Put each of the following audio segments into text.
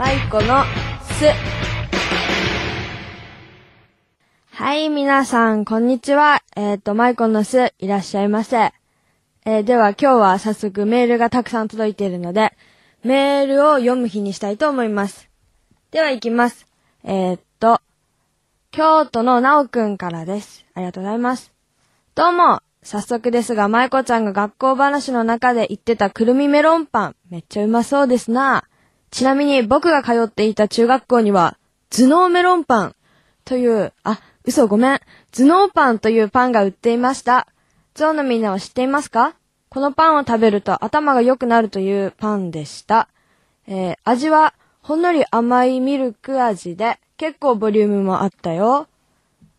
マイコのす。はい、皆さん、こんにちは。えっ、ー、と、マイコのす、いらっしゃいませ。えー、では、今日は早速メールがたくさん届いているので、メールを読む日にしたいと思います。では、行きます。えっ、と、京都のなおくんからです。ありがとうございます。どうも、早速ですが、イ子ちゃんが学校話の中で言ってたくるみメロンパン、めっちゃうまそうですな。ちなみに僕が通っていた中学校には、頭脳メロンパンという、あ、嘘ごめん、頭脳パンというパンが売っていました。ゾウのみんなは知っていますかこのパンを食べると頭が良くなるというパンでした。えー、味はほんのり甘いミルク味で結構ボリュームもあったよ。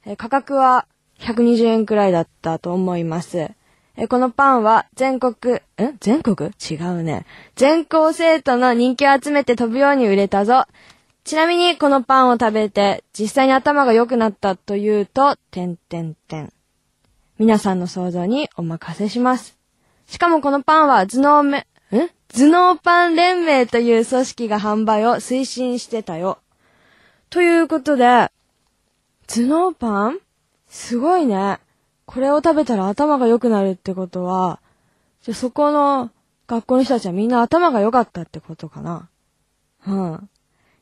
えー、価格は120円くらいだったと思います。えこのパンは全国、ん全国違うね。全校生徒の人気を集めて飛ぶように売れたぞ。ちなみにこのパンを食べて実際に頭が良くなったというと、てんてんてん。皆さんの想像にお任せします。しかもこのパンは頭脳め、ん頭脳パン連盟という組織が販売を推進してたよ。ということで、頭脳パンすごいね。これを食べたら頭が良くなるってことは、じゃそこの学校の人たちはみんな頭が良かったってことかな。うん。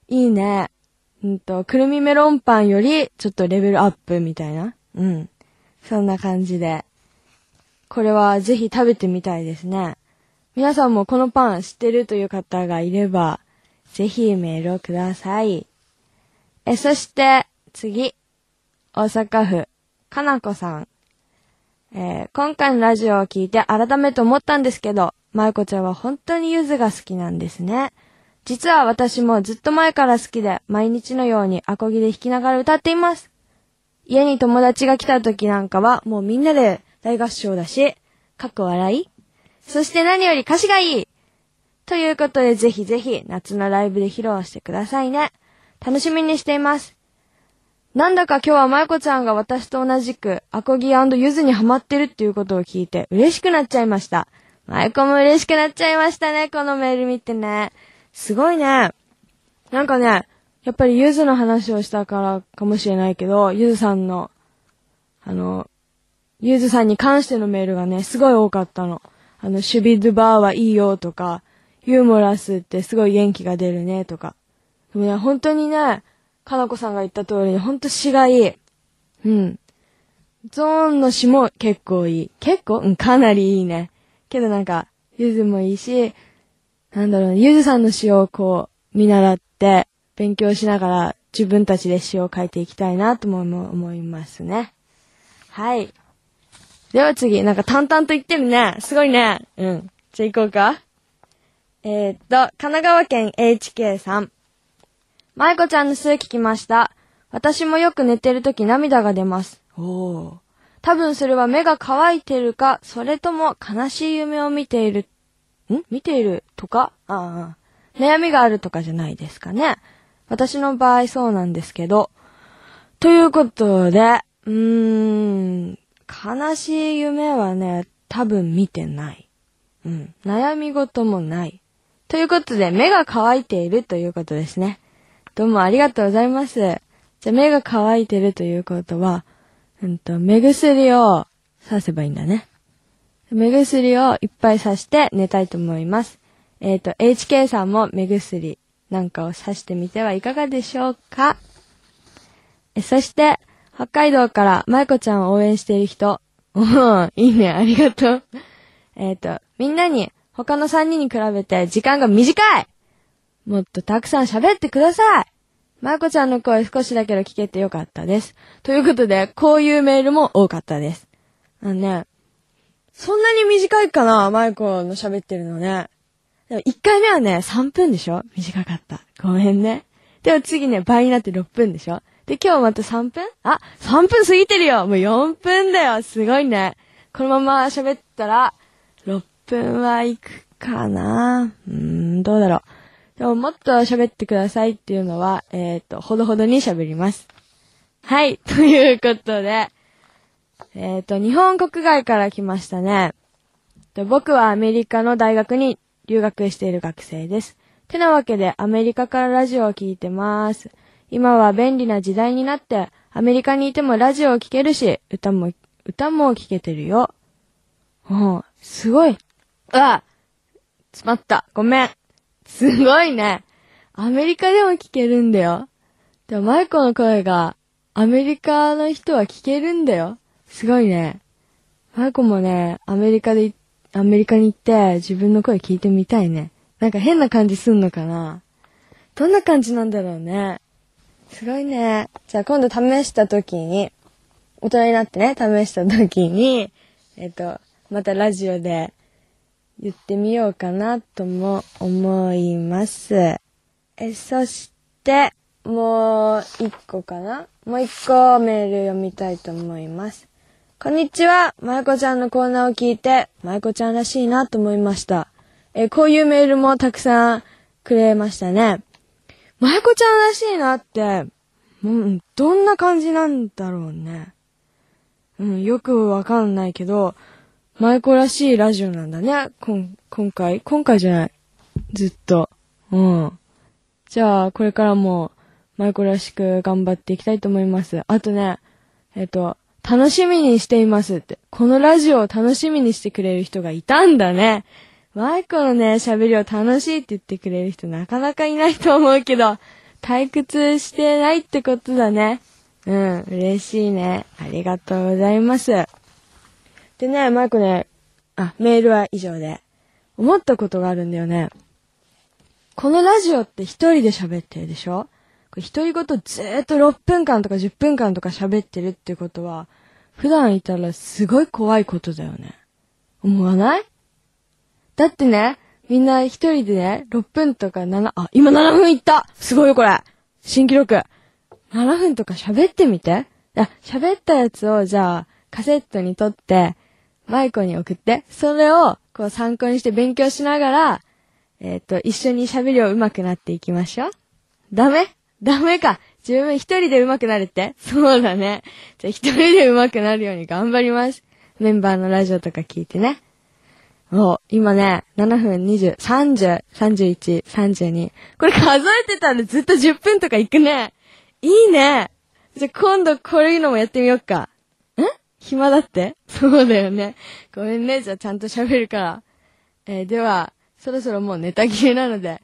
いいね。うんと、くるみメロンパンよりちょっとレベルアップみたいな。うん。そんな感じで。これはぜひ食べてみたいですね。皆さんもこのパン知ってるという方がいれば、ぜひメールをください。え、そして、次。大阪府、かなこさん。えー、今回のラジオを聞いて改めて思ったんですけど、まゆこちゃんは本当にゆずが好きなんですね。実は私もずっと前から好きで、毎日のようにアコギで弾きながら歌っています。家に友達が来た時なんかは、もうみんなで大合唱だし、かっこ笑い。そして何より歌詞がいいということで、ぜひぜひ夏のライブで披露してくださいね。楽しみにしています。なんだか今日はまゆこちゃんが私と同じく、アコギゆずにハマってるっていうことを聞いて嬉しくなっちゃいました。まゆこも嬉しくなっちゃいましたね、このメール見てね。すごいね。なんかね、やっぱりゆずの話をしたからかもしれないけど、ゆずさんの、あの、ゆずさんに関してのメールがね、すごい多かったの。あの、シュビドバーはいいよとか、ユーモラスってすごい元気が出るねとか。でもね、本当にね、かなこさんが言った通りに、ほんと詩がいい。うん。ゾーンの詩も結構いい。結構うん、かなりいいね。けどなんか、ゆずもいいし、なんだろう、ね、ゆずさんの詩をこう、見習って、勉強しながら自分たちで詩を書いていきたいなとも思いますね。はい。では次、なんか淡々と言ってるね。すごいね。うん。じゃあ行こうか。えー、っと、神奈川県 HK さん。舞子ちゃんの数聞きました。私もよく寝てるとき涙が出ます。おお。多分それは目が乾いてるか、それとも悲しい夢を見ている、ん見ているとかああ。悩みがあるとかじゃないですかね。私の場合そうなんですけど。ということで、うーん、悲しい夢はね、多分見てない。うん、悩み事もない。ということで、目が乾いているということですね。どうもありがとうございます。じゃ、目が乾いてるということは、うんと、目薬を刺せばいいんだね。目薬をいっぱい刺して寝たいと思います。えっ、ー、と、HK さんも目薬なんかを刺してみてはいかがでしょうかえそして、北海道から舞子ちゃんを応援している人。おー、いいね、ありがとう。えっ、と、みんなに、他の3人に比べて時間が短いもっとたくさん喋ってくださいまこちゃんの声少しだけど聞けてよかったです。ということで、こういうメールも多かったです。あのね、そんなに短いかなまこの喋ってるのね。でも1回目はね、3分でしょ短かった。ごめんね。でも次ね、倍になって6分でしょで、今日また3分あ、3分過ぎてるよもう4分だよすごいね。このまま喋ったら、6分はいくかなうーん、どうだろう。でももっと喋ってくださいっていうのは、えっ、ー、と、ほどほどに喋ります。はい、ということで、えっ、ー、と、日本国外から来ましたね。僕はアメリカの大学に留学している学生です。てなわけで、アメリカからラジオを聴いてます。今は便利な時代になって、アメリカにいてもラジオを聴けるし、歌も、歌も聴けてるよ。うん、すごい。うわ詰まった。ごめん。すごいね。アメリカでも聞けるんだよ。でも、マイコの声が、アメリカの人は聞けるんだよ。すごいね。マイコもね、アメリカで、アメリカに行って自分の声聞いてみたいね。なんか変な感じすんのかなどんな感じなんだろうね。すごいね。じゃあ今度試した時に、大人になってね、試した時に、えっと、またラジオで言ってみようかなとも思います。え、そして、もう一個かなもう一個メール読みたいと思います。こんにちは。まゆこちゃんのコーナーを聞いて、まゆこちゃんらしいなと思いました。え、こういうメールもたくさんくれましたね。まゆこちゃんらしいなって、うん、どんな感じなんだろうね。うん、よくわかんないけど、舞子らしいラジオなんだね。こん、今回、今回じゃない。ずっと。うん。じゃあ、これからも、舞子らしく頑張っていきたいと思います。あとね、えっ、と、楽しみにしていますって。このラジオを楽しみにしてくれる人がいたんだね。舞子のね、喋りを楽しいって言ってくれる人なかなかいないと思うけど、退屈してないってことだね。うん、嬉しいね。ありがとうございます。でね、マイクね、あ、メールは以上で。思ったことがあるんだよね。このラジオって一人で喋ってるでしょ一人ごとずーっと6分間とか10分間とか喋ってるってことは、普段いたらすごい怖いことだよね。思わないだってね、みんな一人でね、6分とか7、あ、今7分いったすごいよこれ新記録 !7 分とか喋ってみてあ、喋ったやつをじゃあ、カセットに撮って、マイコに送って、それを、こう参考にして勉強しながら、えっ、ー、と、一緒に喋りを上手くなっていきましょう。ダメダメか。自分一人で上手くなるってそうだね。じゃあ一人で上手くなるように頑張ります。メンバーのラジオとか聞いてね。お、今ね、7分20、30、31、32。これ数えてたんでずっと10分とかいくね。いいね。じゃあ今度こういうのもやってみよっか。暇だってそうだよね。ごめんね。じゃあちゃんと喋るから。えー、では、そろそろもうネタ切れなので、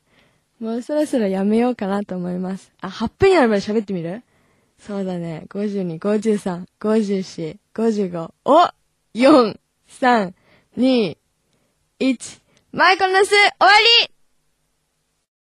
もうそろそろやめようかなと思います。あ、8分になるまで喋ってみるそうだね。52、53、54、55、お !4、3、2、1、マイコのス終わり